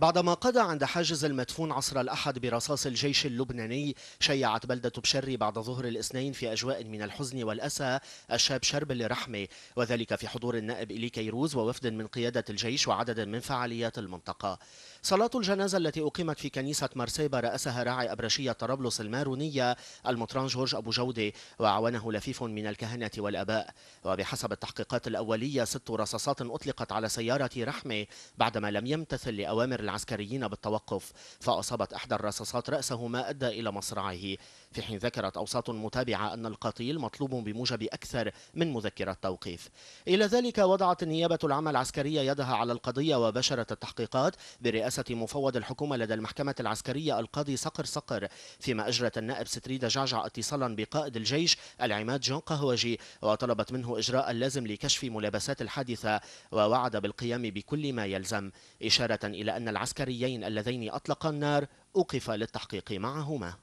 بعدما قضى عند حاجز المدفون عصر الأحد برصاص الجيش اللبناني شيعت بلدة بشري بعد ظهر الاثنين في أجواء من الحزن والأسى الشاب شربل رحمة وذلك في حضور النائب إلي كيروز ووفد من قيادة الجيش وعدد من فعاليات المنطقة صلاة الجنازة التي أقيمت في كنيسة مرسيبة رأسها راعي أبرشية طرابلس المارونية المطران جورج أبو جودة وعاونه لفيف من الكهنة والأباء وبحسب التحقيقات الأولية ست رصاصات أطلقت على سيارة رحمة بعدما لم يمتثل لأوامر العسكريين بالتوقف فأصابت إحدى الرصاصات رأسه ما أدى إلى مصرعه في حين ذكرت أوساط متابعة أن القتيل مطلوب بموجب أكثر من مذكرة توقيف إلى ذلك وضعت النيابة العامة العسكرية يدها على القضية وبشرت التحقيقات برئاسة مفوض الحكومة لدى المحكمة العسكرية القاضي صقر صقر فيما أجرت النائب ستريدة جعجع اتصالا بقائد الجيش العماد جون قهوجي وطلبت منه إجراء اللازم لكشف ملابسات الحادثة ووعد بالقيام بكل ما يلزم إشارة إلى أن العسكريين اللذين أطلقا النار أوقف للتحقيق معهما